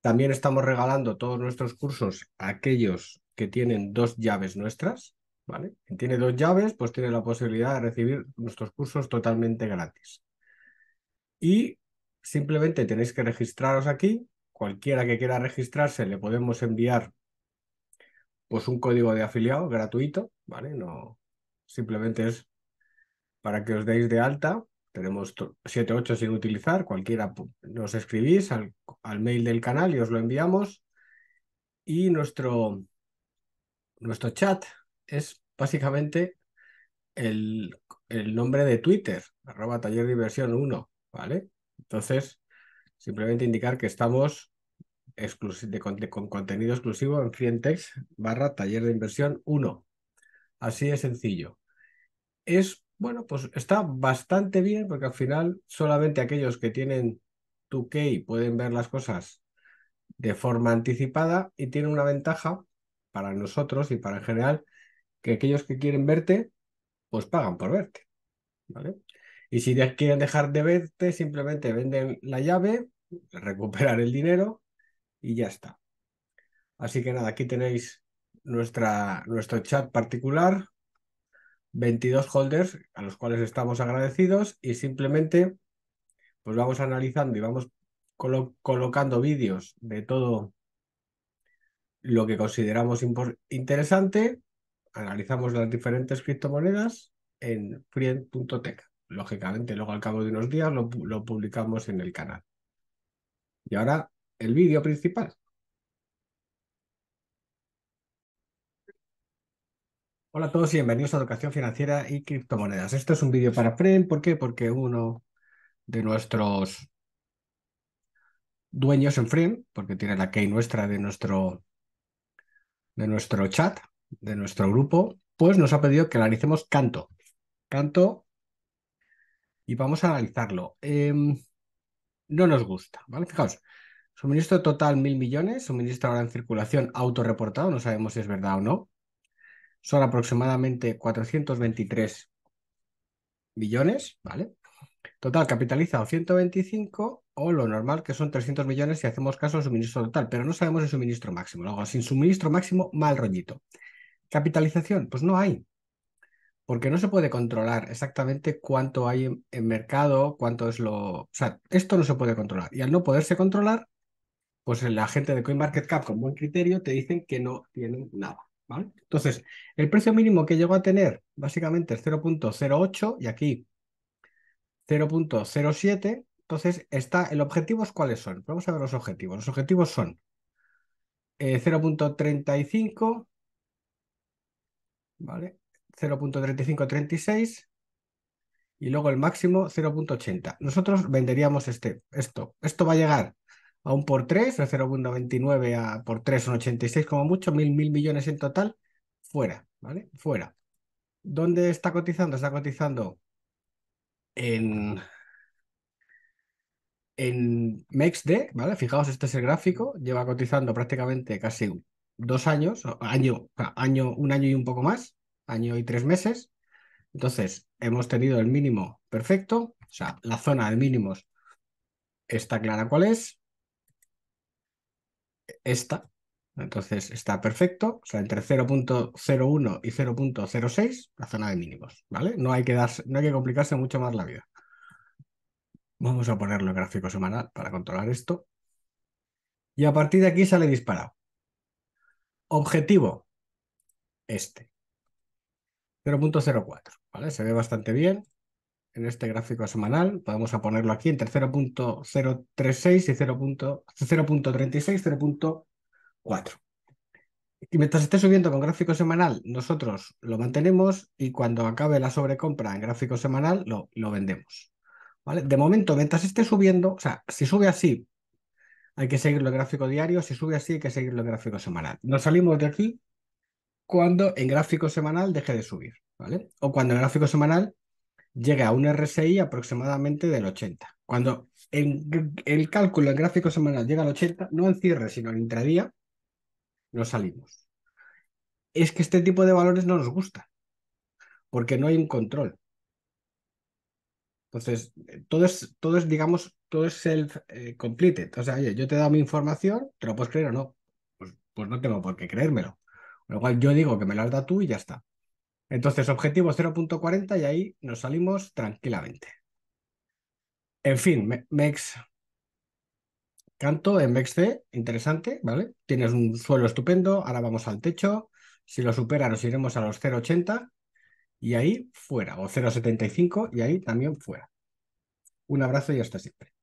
también estamos regalando todos nuestros cursos a aquellos que tienen dos llaves nuestras, ¿vale? Quien tiene dos llaves, pues tiene la posibilidad de recibir nuestros cursos totalmente gratis. Y simplemente tenéis que registraros aquí. Cualquiera que quiera registrarse le podemos enviar pues un código de afiliado gratuito, ¿vale? No, simplemente es para que os deis de alta. Tenemos 7, ocho sin utilizar, cualquiera nos escribís al al mail del canal y os lo enviamos. Y nuestro, nuestro chat es básicamente el, nombre de Twitter, arroba taller inversión 1, ¿vale? Entonces, simplemente indicar que estamos con contenido exclusivo en Frientex barra taller de inversión 1. Así de sencillo. Es, bueno, pues está bastante bien porque al final solamente aquellos que tienen 2K pueden ver las cosas de forma anticipada y tiene una ventaja para nosotros y para en general que aquellos que quieren verte, pues pagan por verte. ¿vale? Y si quieren dejar de verte, simplemente venden la llave, recuperar el dinero y ya está. Así que nada, aquí tenéis nuestra, nuestro chat particular, 22 holders a los cuales estamos agradecidos y simplemente pues vamos analizando y vamos colocando vídeos de todo lo que consideramos interesante, analizamos las diferentes criptomonedas en friend.tech. Lógicamente, luego al cabo de unos días lo, publicamos en el canal. Y ahora el vídeo principal. Hola a todos y bienvenidos a Educación Financiera y Criptomonedas. Este es un vídeo para friend ¿por qué? Porque uno de nuestros dueños en Friend, porque tiene la key nuestra de nuestro, de nuestro chat, de nuestro grupo, pues nos ha pedido que analicemos canto. Canto y vamos a analizarlo. Em, no nos gusta, ¿vale? Fijaos, suministro total mil millones, suministro ahora en circulación autorreportado, no sabemos si es verdad o no. Son aproximadamente 423 millones, ¿vale? Total, capitalizado 125 o lo normal que son 300 millones si hacemos caso al suministro total, pero no sabemos el suministro máximo. Luego, sin suministro máximo, mal rollito. Capitalización, pues no hay, porque no se puede controlar exactamente cuánto hay en, mercado, cuánto es lo... O sea, esto no se puede controlar. Y al no poderse controlar, pues la gente de CoinMarketCap con buen criterio te dicen que no tienen nada. ¿vale? Entonces, el precio mínimo que llegó a tener básicamente es 0.08 y aquí 0.07. Entonces, está, ¿el objetivos cuáles son? Vamos a ver los objetivos. Los objetivos son 0.35, eh, ¿vale? 0.35-36 y luego el máximo 0.80. Nosotros venderíamos este, esto. Esto va a llegar a un por 3, a 0.29 a por 3, un 86 como mucho, mil, mil millones en total, fuera, ¿vale? Fuera. ¿Dónde está cotizando? Está cotizando en, en MEXD, ¿vale? Fijaos, este es el gráfico, lleva cotizando prácticamente casi dos años, año, año, un año y un poco más, año y tres meses. Entonces, hemos tenido el mínimo perfecto, o sea, la zona de mínimos está clara cuál es. Esta, entonces está perfecto, o sea, entre 0.01 y 0.06, la zona de mínimos, ¿vale? No hay que, no hay que complicarse mucho más la vida. Vamos a ponerlo en gráfico semanal para controlar esto. Y a partir de aquí sale disparado. Objetivo, este. 0.04, ¿vale? Se ve bastante bien en este gráfico semanal. Podemos a ponerlo aquí entre 0.036 y 0.36, 0. 4. Y mientras esté subiendo con gráfico semanal, nosotros lo mantenemos y cuando acabe la sobrecompra en gráfico semanal, lo, lo vendemos. ¿Vale? De momento, mientras esté subiendo, o sea, si sube así, hay que seguirlo en gráfico diario, si sube así, hay que seguirlo en gráfico semanal. Nos salimos de aquí cuando en gráfico semanal deje de subir, ¿vale? O cuando en gráfico semanal llegue a un RSI aproximadamente del 80. Cuando en el cálculo en gráfico semanal llega al 80, no en cierre, sino en intradía, no salimos. Es que este tipo de valores no nos gusta, porque no hay un control. Entonces, todo es, digamos, todo es self-completed. Eh, o sea, yo te he dado mi información, ¿te lo puedes creer o no? Pues, pues no tengo por qué creérmelo. Con lo cual, yo digo que me la has tú y ya está. Entonces, objetivo 0.40 y ahí nos salimos tranquilamente. En fin, me ex... Canto en BXC, interesante, ¿vale? Tienes un suelo estupendo, ahora vamos al techo. Si lo supera, nos iremos a los 0,80 y ahí fuera, o 0,75 y ahí también fuera. Un abrazo y hasta siempre.